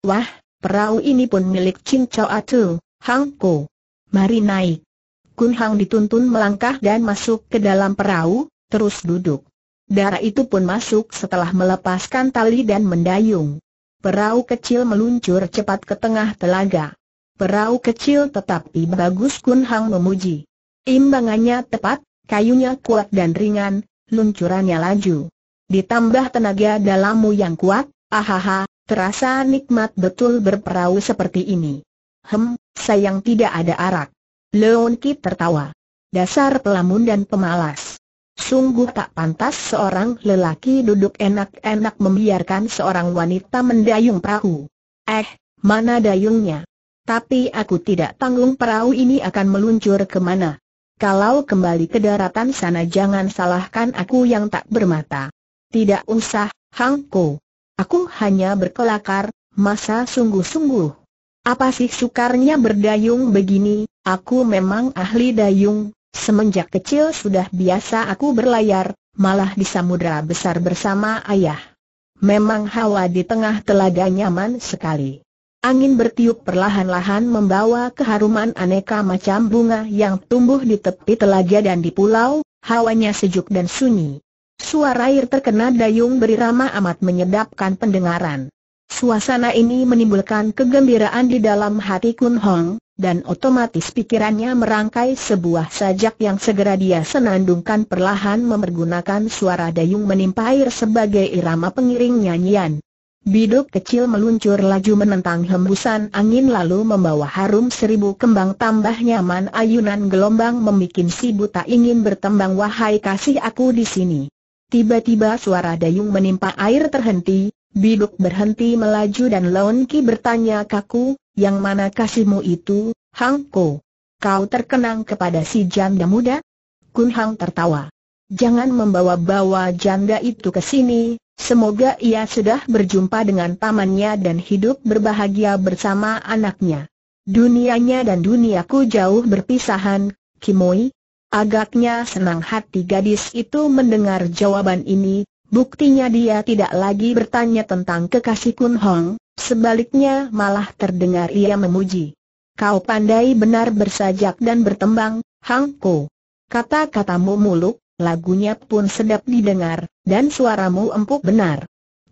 Wah, perahu ini pun milik cincoa tu, Hangko. Mari naik. Kun Hang dituntun melangkah dan masuk ke dalam perahu, terus duduk. Darah itu pun masuk setelah melepaskan tali dan mendayung. Perahu kecil meluncur cepat ke tengah telaga. Perahu kecil tetapi bagus Kun Hang memuji. Imbangannya tepat, kayunya kuat dan ringan, luncurannya laju. Ditambah tenaga dalammu yang kuat, ahaha, terasa nikmat betul berperahu seperti ini. Hem, sayang tidak ada arak. Leon Ki tertawa. Dasar pelamun dan pemalas. Sungguh tak pantas seorang lelaki duduk enak-enak membiarkan seorang wanita mendayung perahu. Eh, mana dayungnya? Tapi aku tidak tanggung perahu ini akan meluncur kemana. Kalau kembali ke daratan sana jangan salahkan aku yang tak bermata. Tidak usah, Hangko. Aku hanya berkelakar, masa sungguh-sungguh. Apa sih sukarnya berdayung begini, aku memang ahli dayung, Semenjak kecil sudah biasa aku berlayar, malah di samudera besar bersama ayah. Memang hawa di tengah telaga nyaman sekali. Angin bertiup perlahan-lahan membawa keharuman aneka macam bunga yang tumbuh di tepi telaga dan di pulau, hawanya sejuk dan sunyi. Suara air terkena dayung berirama amat menyedapkan pendengaran. Suasana ini menimbulkan kegembiraan di dalam hati Kun Hong, dan otomatis pikirannya merangkai sebuah sajak yang segera dia senandungkan perlahan memergunakan suara dayung menimpa air sebagai irama pengiring nyanyian. Biduk kecil meluncur laju menentang hembusan angin lalu membawa harum seribu kembang tambah nyaman ayunan gelombang memikin si buta ingin bertembang wahai kasih aku di sini. Tiba-tiba suara dayung menimpa air terhenti, Biduk berhenti melaju dan Lonki bertanya kaku, yang mana kasihmu itu, Hang Ko? Kau terkenang kepada si janda muda? Kun Hang tertawa. Jangan membawa-bawa janda itu ke sini, semoga ia sudah berjumpa dengan pamannya dan hidup berbahagia bersama anaknya. Dunianya dan duniaku jauh berpisahan, Kimoi. Agaknya senang hati gadis itu mendengar jawaban ini, buktinya dia tidak lagi bertanya tentang kekasih Kun Hong, sebaliknya malah terdengar ia memuji. Kau pandai benar bersajak dan bertembang, Hangko. Kata-katamu muluk, lagunya pun sedap didengar, dan suaramu empuk benar.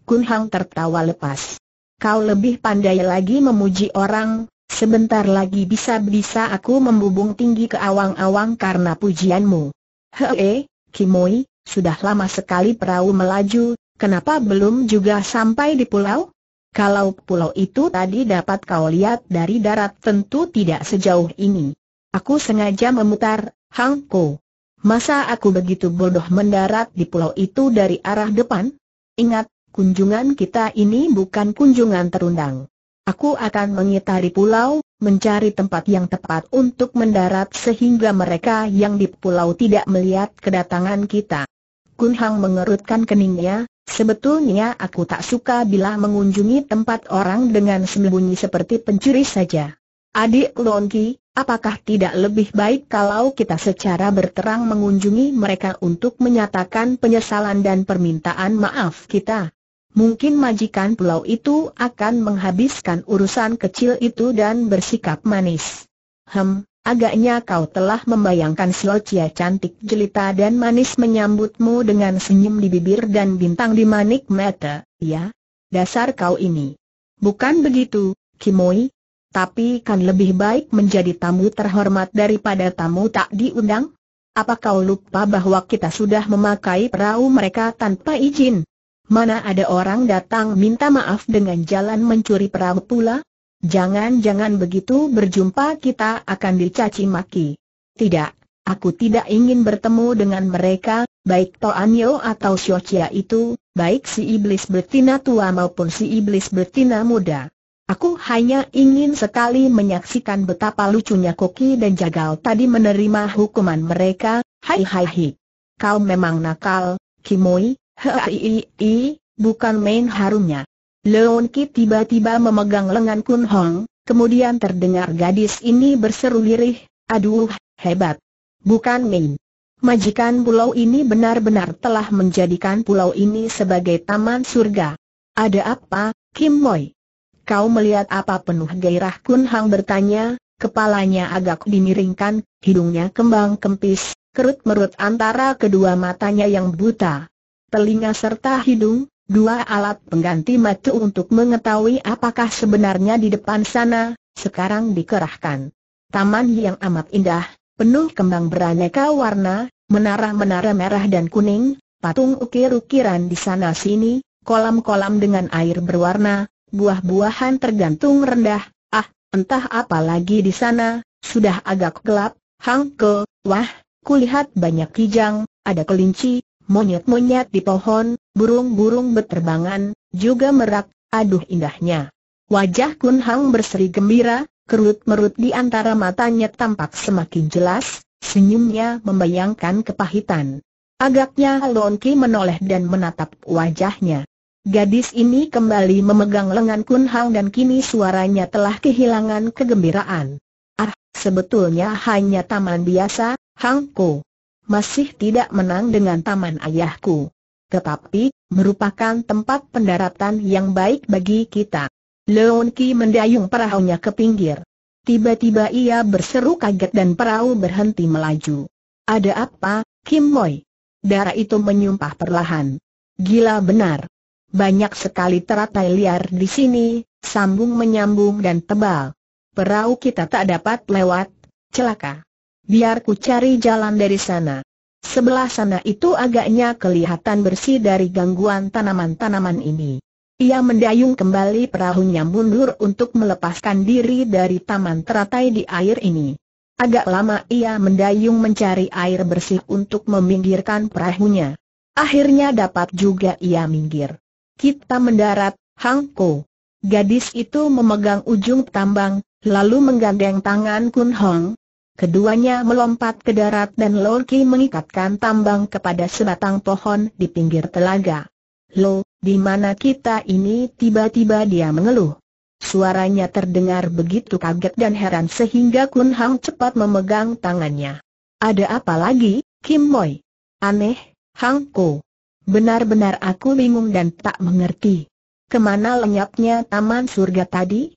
Kun Hang tertawa lepas. Kau lebih pandai lagi memuji orang, sebentar lagi bisa-bisa aku membubung tinggi ke awang-awang karena pujianmu. Hei, Kimoi, sudah lama sekali perahu melaju, kenapa belum juga sampai di pulau? Kalau pulau itu tadi dapat kau lihat dari darat tentu tidak sejauh ini. Aku sengaja memutar, Hang Ko. Masa aku begitu bodoh mendarat di pulau itu dari arah depan? Ingat, kunjungan kita ini bukan kunjungan terundang. Aku akan mengitari pulau, mencari tempat yang tepat untuk mendarat sehingga mereka yang di pulau tidak melihat kedatangan kita. Kun Hang mengerutkan keningnya, sebetulnya aku tak suka bila mengunjungi tempat orang dengan sembunyi seperti pencuri saja. Adik Longi, apakah tidak lebih baik kalau kita secara berterang mengunjungi mereka untuk menyatakan penyesalan dan permintaan maaf kita? Mungkin majikan pulau itu akan menghabiskan urusan kecil itu dan bersikap manis. Hem, Agaknya kau telah membayangkan Siocia cantik jelita dan manis menyambutmu dengan senyum di bibir dan bintang di manik mata, ya? Dasar kau ini. Bukan begitu, Kimoi? Tapi kan lebih baik menjadi tamu terhormat daripada tamu tak diundang? Apa kau lupa bahwa kita sudah memakai perahu mereka tanpa izin? Mana ada orang datang minta maaf dengan jalan mencuri perahu pula? Jangan-jangan begitu berjumpa kita akan dicaci maki. Tidak, aku tidak ingin bertemu dengan mereka, baik Toanyo atau Xiochia itu, baik si iblis betina tua maupun si iblis betina muda. Aku hanya ingin sekali menyaksikan betapa lucunya Koki dan Jagal tadi menerima hukuman mereka, hai hai hai. Kau memang nakal, Kimoi, hei bukan main harumnya. Leon Ki tiba-tiba memegang lengan Kun Hong, kemudian terdengar gadis ini berseru lirih, aduh, hebat. Bukan main. Majikan pulau ini benar-benar telah menjadikan pulau ini sebagai taman surga. Ada apa, Kim Moy? Kau melihat apa penuh gairah Kun Hong bertanya, kepalanya agak dimiringkan, hidungnya kembang kempis, kerut merut antara kedua matanya yang buta. Telinga serta hidung, dua alat pengganti mata untuk mengetahui apakah sebenarnya di depan sana, sekarang dikerahkan. Taman yang amat indah, penuh kembang beraneka warna, menara-menara merah dan kuning, patung ukir-ukiran di sana-sini, kolam-kolam dengan air berwarna, buah-buahan tergantung rendah, ah, entah apa lagi di sana, sudah agak gelap, Hang wah, kulihat banyak kijang, ada kelinci, monyet-monyet di pohon, burung-burung berterbangan, juga merak, aduh indahnya. Wajah Kun Hang berseri gembira, kerut-merut di antara matanya tampak semakin jelas, senyumnya membayangkan kepahitan. Agaknya Lon Ki menoleh dan menatap wajahnya. Gadis ini kembali memegang lengan Kun Hang dan kini suaranya telah kehilangan kegembiraan. Ah, sebetulnya hanya taman biasa, Hang Ko masih tidak menang dengan taman ayahku. Tetapi, merupakan tempat pendaratan yang baik bagi kita. Leon Ki mendayung perahunya ke pinggir. Tiba-tiba ia berseru kaget dan perahu berhenti melaju. Ada apa, Kim Moy? Darah itu menyumpah perlahan. Gila benar. Banyak sekali teratai liar di sini, sambung menyambung dan tebal. Perahu kita tak dapat lewat, celaka. Biar ku cari jalan dari sana. Sebelah sana itu agaknya kelihatan bersih dari gangguan tanaman-tanaman ini. Ia mendayung kembali perahunya mundur untuk melepaskan diri dari taman teratai di air ini. Agak lama ia mendayung mencari air bersih untuk meminggirkan perahunya. Akhirnya dapat juga ia minggir. Kita mendarat, Hangko. Gadis itu memegang ujung tambang, lalu menggandeng tangan Kun Hong, Keduanya melompat ke darat dan Loki mengikatkan tambang kepada sebatang pohon di pinggir telaga. Lo, di mana kita ini tiba-tiba dia mengeluh. Suaranya terdengar begitu kaget dan heran sehingga Kun Hang cepat memegang tangannya. Ada apa lagi, Kim Moy? Aneh, Hang Ko. Benar-benar aku bingung dan tak mengerti. Kemana lenyapnya taman surga tadi?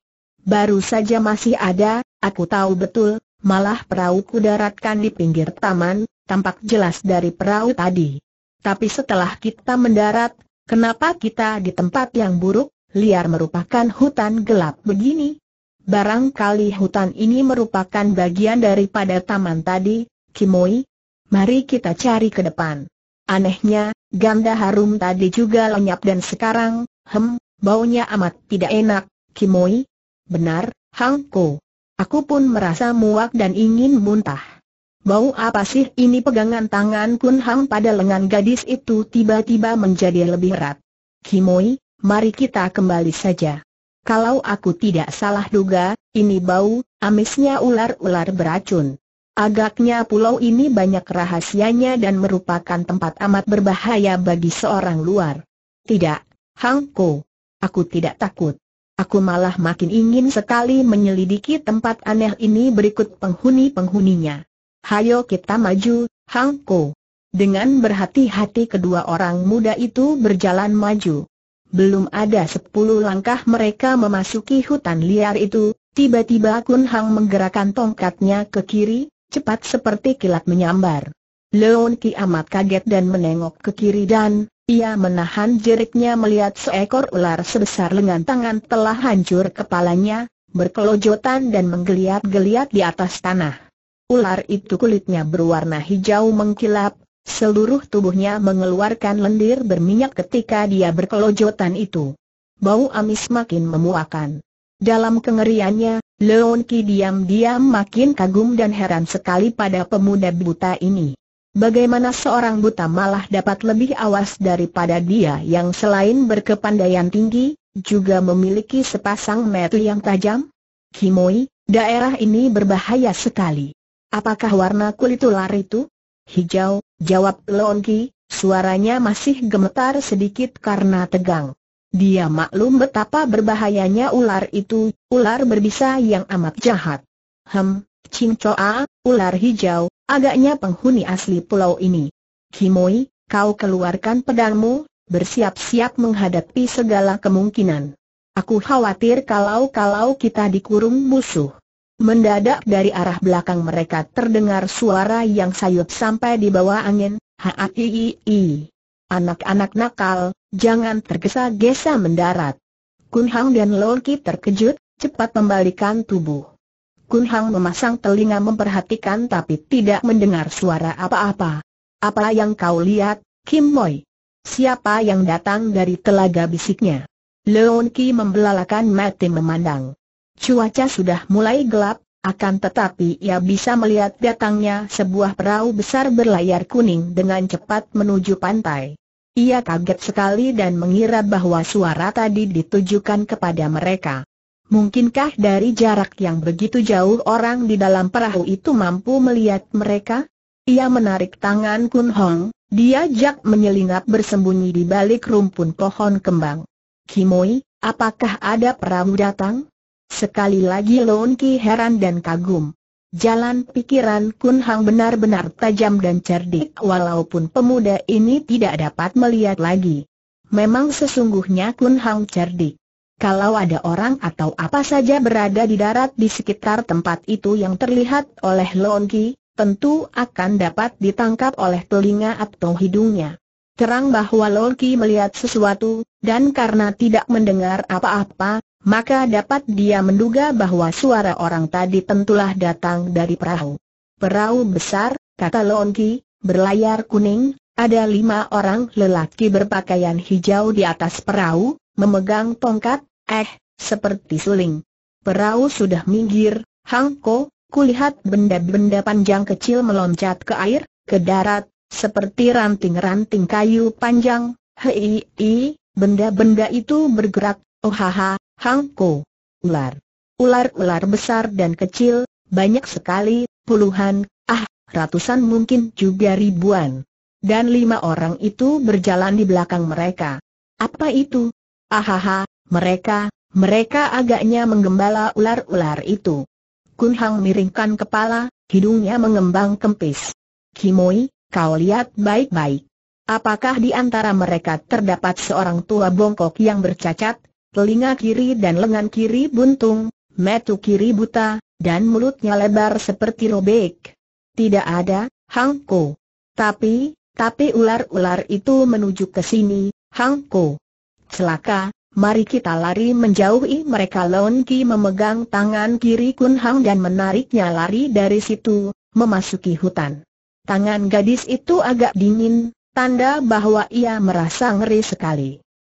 Baru saja masih ada, aku tahu betul, Malah perahu kudaratkan di pinggir taman, tampak jelas dari perahu tadi. Tapi setelah kita mendarat, kenapa kita di tempat yang buruk, liar merupakan hutan gelap begini? Barangkali hutan ini merupakan bagian daripada taman tadi, Kimoi. Mari kita cari ke depan. Anehnya, ganda harum tadi juga lenyap dan sekarang, hem, baunya amat tidak enak, Kimoi. Benar, Hangko. Aku pun merasa muak dan ingin muntah. Bau apa sih ini pegangan tangan Kun Hang pada lengan gadis itu tiba-tiba menjadi lebih erat. Kimoi, mari kita kembali saja. Kalau aku tidak salah duga, ini bau, amisnya ular-ular beracun. Agaknya pulau ini banyak rahasianya dan merupakan tempat amat berbahaya bagi seorang luar. Tidak, Hangko. Aku tidak takut. Aku malah makin ingin sekali menyelidiki tempat aneh ini berikut penghuni-penghuninya. Hayo kita maju, Hang Ko. Dengan berhati-hati kedua orang muda itu berjalan maju. Belum ada sepuluh langkah mereka memasuki hutan liar itu, tiba-tiba Kun Hang menggerakkan tongkatnya ke kiri, cepat seperti kilat menyambar. Leon Ki amat kaget dan menengok ke kiri dan ia menahan jeriknya melihat seekor ular sebesar lengan tangan telah hancur kepalanya, berkelojotan dan menggeliat-geliat di atas tanah. Ular itu kulitnya berwarna hijau mengkilap, seluruh tubuhnya mengeluarkan lendir berminyak ketika dia berkelojotan itu. Bau amis makin memuakan. Dalam kengeriannya, Leon Ki diam-diam makin kagum dan heran sekali pada pemuda buta ini. Bagaimana seorang buta malah dapat lebih awas daripada dia yang selain berkepandaian tinggi, juga memiliki sepasang mata yang tajam? Kimoi, daerah ini berbahaya sekali. Apakah warna kulit ular itu? Hijau, jawab Longki, suaranya masih gemetar sedikit karena tegang. Dia maklum betapa berbahayanya ular itu, ular berbisa yang amat jahat. Hem, Cincoa, ular hijau, agaknya penghuni asli pulau ini. Kimoi, kau keluarkan pedangmu, bersiap-siap menghadapi segala kemungkinan. Aku khawatir kalau-kalau kita dikurung musuh. Mendadak dari arah belakang mereka terdengar suara yang sayup sampai di bawah angin, Haatiii. Anak-anak nakal, jangan tergesa-gesa mendarat. Kun Hang dan Loki terkejut, cepat membalikan tubuh. Kun Hang memasang telinga memperhatikan tapi tidak mendengar suara apa-apa. Apa yang kau lihat, Kim Moy? Siapa yang datang dari telaga bisiknya? Leon Ki membelalakan mati memandang. Cuaca sudah mulai gelap, akan tetapi ia bisa melihat datangnya sebuah perahu besar berlayar kuning dengan cepat menuju pantai. Ia kaget sekali dan mengira bahwa suara tadi ditujukan kepada mereka. Mungkinkah dari jarak yang begitu jauh orang di dalam perahu itu mampu melihat mereka? Ia menarik tangan Kun Hong, diajak menyelinap bersembunyi di balik rumpun pohon kembang. Kimoi, apakah ada perahu datang? Sekali lagi Loon Ki heran dan kagum. Jalan pikiran Kun Hang benar-benar tajam dan cerdik walaupun pemuda ini tidak dapat melihat lagi. Memang sesungguhnya Kun Hang cerdik. Kalau ada orang atau apa saja berada di darat di sekitar tempat itu yang terlihat oleh Longki, tentu akan dapat ditangkap oleh telinga atau hidungnya. Terang bahwa Longki melihat sesuatu, dan karena tidak mendengar apa-apa, maka dapat dia menduga bahwa suara orang tadi tentulah datang dari perahu. Perahu besar, kata Longki, berlayar kuning, ada lima orang lelaki berpakaian hijau di atas perahu, memegang tongkat, Eh, seperti suling. Perahu sudah minggir, Hangko, kulihat benda-benda panjang kecil meloncat ke air, ke darat, seperti ranting-ranting kayu panjang, hei, benda-benda itu bergerak, oh Hang Hangko. Ular. Ular-ular besar dan kecil, banyak sekali, puluhan, ah, ratusan mungkin juga ribuan. Dan lima orang itu berjalan di belakang mereka. Apa itu? Ahaha, ah, mereka, mereka agaknya menggembala ular-ular itu. Kun Hang miringkan kepala, hidungnya mengembang kempis. Kimoi, kau lihat baik-baik. Apakah di antara mereka terdapat seorang tua bongkok yang bercacat, telinga kiri dan lengan kiri buntung, metu kiri buta, dan mulutnya lebar seperti robek? Tidak ada, Hang Ko. Tapi, tapi ular-ular itu menuju ke sini, Hang Ko. Celaka, mari kita lari menjauhi mereka Lon Ki memegang tangan kiri Kun Hang dan menariknya lari dari situ, memasuki hutan. Tangan gadis itu agak dingin, tanda bahwa ia merasa ngeri sekali.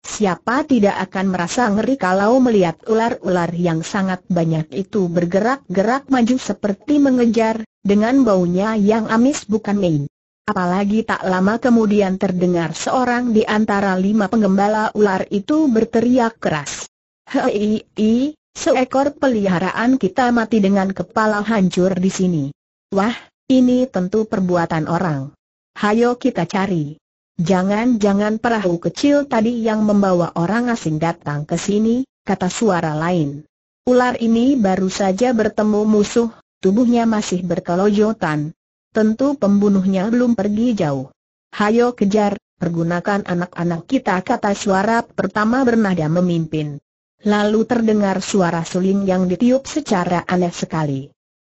Siapa tidak akan merasa ngeri kalau melihat ular-ular yang sangat banyak itu bergerak-gerak maju seperti mengejar, dengan baunya yang amis bukan main. Apalagi tak lama kemudian terdengar seorang di antara lima pengembala ular itu berteriak keras. Hei, i, seekor peliharaan kita mati dengan kepala hancur di sini. Wah, ini tentu perbuatan orang. Hayo kita cari. Jangan-jangan perahu kecil tadi yang membawa orang asing datang ke sini, kata suara lain. Ular ini baru saja bertemu musuh, tubuhnya masih berkelojotan, tentu pembunuhnya belum pergi jauh. Hayo kejar, pergunakan anak-anak kita kata suara pertama bernada memimpin. Lalu terdengar suara suling yang ditiup secara aneh sekali.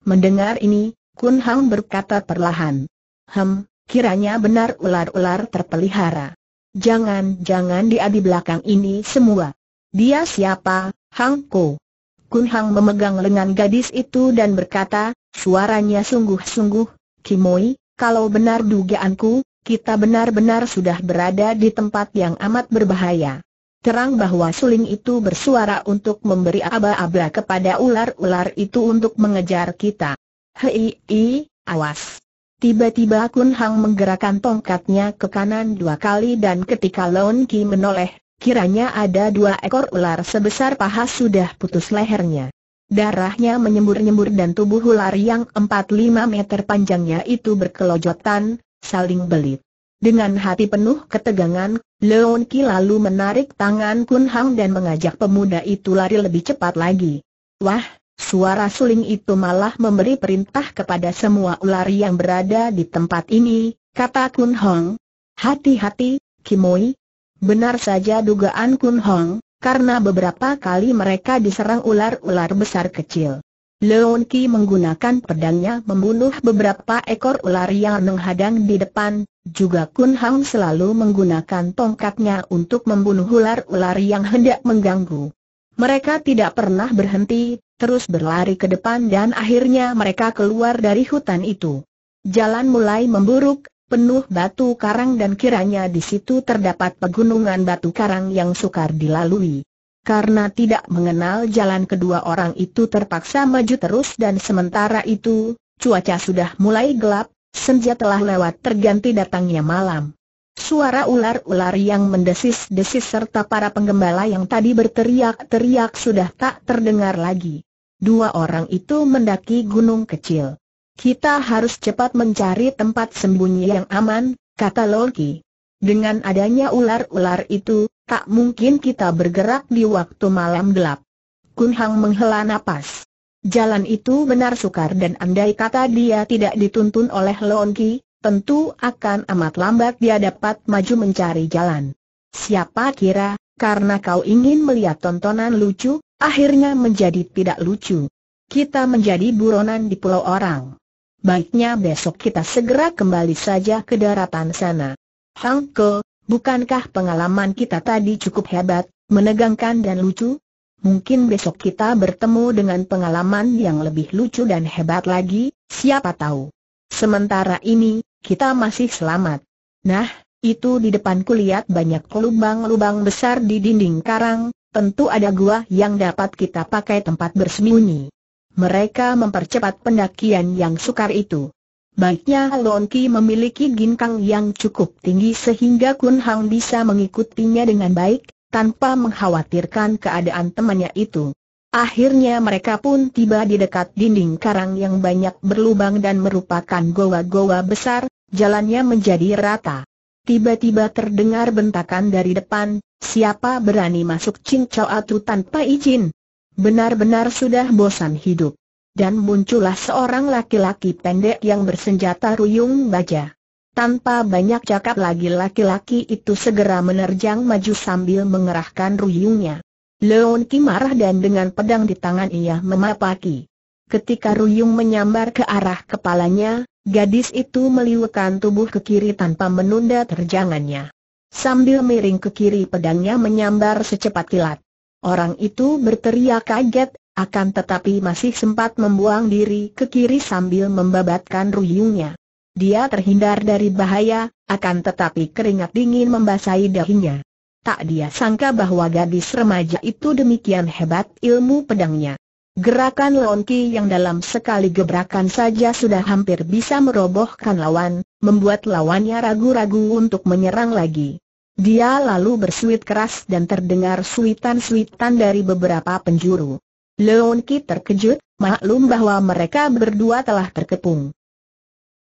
Mendengar ini, Kun Hang berkata perlahan. Hem, kiranya benar ular-ular terpelihara. Jangan-jangan dia di belakang ini semua. Dia siapa, Hang Ko? Kun Hang memegang lengan gadis itu dan berkata, suaranya sungguh-sungguh Kimoi, kalau benar dugaanku, kita benar-benar sudah berada di tempat yang amat berbahaya. Terang bahwa suling itu bersuara untuk memberi aba-aba kepada ular-ular itu untuk mengejar kita. Hei, hei, awas. Tiba-tiba Kun Hang menggerakkan tongkatnya ke kanan dua kali dan ketika Lon Ki menoleh, kiranya ada dua ekor ular sebesar paha sudah putus lehernya. Darahnya menyembur-nyembur dan tubuh ular yang 4-5 meter panjangnya itu berkelojotan, saling belit. Dengan hati penuh ketegangan, Leon Ki lalu menarik tangan Kun Hang dan mengajak pemuda itu lari lebih cepat lagi. Wah, suara suling itu malah memberi perintah kepada semua ular yang berada di tempat ini, kata Kun Hong. Hati-hati, Kimoi. Benar saja dugaan Kun Hong, karena beberapa kali mereka diserang ular-ular besar kecil. Leon Ki menggunakan pedangnya membunuh beberapa ekor ular yang menghadang di depan, juga Kun Hang selalu menggunakan tongkatnya untuk membunuh ular-ular yang hendak mengganggu. Mereka tidak pernah berhenti, terus berlari ke depan dan akhirnya mereka keluar dari hutan itu. Jalan mulai memburuk, penuh batu karang dan kiranya di situ terdapat pegunungan batu karang yang sukar dilalui. Karena tidak mengenal jalan kedua orang itu terpaksa maju terus dan sementara itu, cuaca sudah mulai gelap, senja telah lewat terganti datangnya malam. Suara ular-ular yang mendesis-desis serta para penggembala yang tadi berteriak-teriak sudah tak terdengar lagi. Dua orang itu mendaki gunung kecil. Kita harus cepat mencari tempat sembunyi yang aman, kata Loki. Dengan adanya ular-ular itu, tak mungkin kita bergerak di waktu malam gelap. Kun Hang menghela nafas. Jalan itu benar sukar dan andai kata dia tidak dituntun oleh Loki, tentu akan amat lambat dia dapat maju mencari jalan. Siapa kira, karena kau ingin melihat tontonan lucu, akhirnya menjadi tidak lucu. Kita menjadi buronan di pulau orang. Baiknya besok kita segera kembali saja ke daratan sana. Hang Ke, bukankah pengalaman kita tadi cukup hebat, menegangkan dan lucu? Mungkin besok kita bertemu dengan pengalaman yang lebih lucu dan hebat lagi, siapa tahu. Sementara ini, kita masih selamat. Nah, itu di depan kulihat banyak lubang-lubang besar di dinding karang, tentu ada gua yang dapat kita pakai tempat bersembunyi mereka mempercepat pendakian yang sukar itu. Baiknya Lon memiliki ginkang yang cukup tinggi sehingga Kun Hang bisa mengikutinya dengan baik, tanpa mengkhawatirkan keadaan temannya itu. Akhirnya mereka pun tiba di dekat dinding karang yang banyak berlubang dan merupakan goa-goa besar, jalannya menjadi rata. Tiba-tiba terdengar bentakan dari depan, siapa berani masuk Cing Chow Atu tanpa izin? Benar-benar sudah bosan hidup. Dan muncullah seorang laki-laki pendek yang bersenjata ruyung baja. Tanpa banyak cakap lagi laki-laki itu segera menerjang maju sambil mengerahkan ruyungnya. Leon Ki marah dan dengan pedang di tangan ia memapaki. Ketika Ruyung menyambar ke arah kepalanya, gadis itu meliukan tubuh ke kiri tanpa menunda terjangannya. Sambil miring ke kiri pedangnya menyambar secepat kilat. Orang itu berteriak kaget, akan tetapi masih sempat membuang diri ke kiri sambil membabatkan ruyungnya. Dia terhindar dari bahaya, akan tetapi keringat dingin membasahi dahinya. Tak dia sangka bahwa gadis remaja itu demikian hebat ilmu pedangnya. Gerakan Lonki yang dalam sekali gebrakan saja sudah hampir bisa merobohkan lawan, membuat lawannya ragu-ragu untuk menyerang lagi. Dia lalu bersuit keras dan terdengar suitan-suitan dari beberapa penjuru. Leon terkejut, maklum bahwa mereka berdua telah terkepung.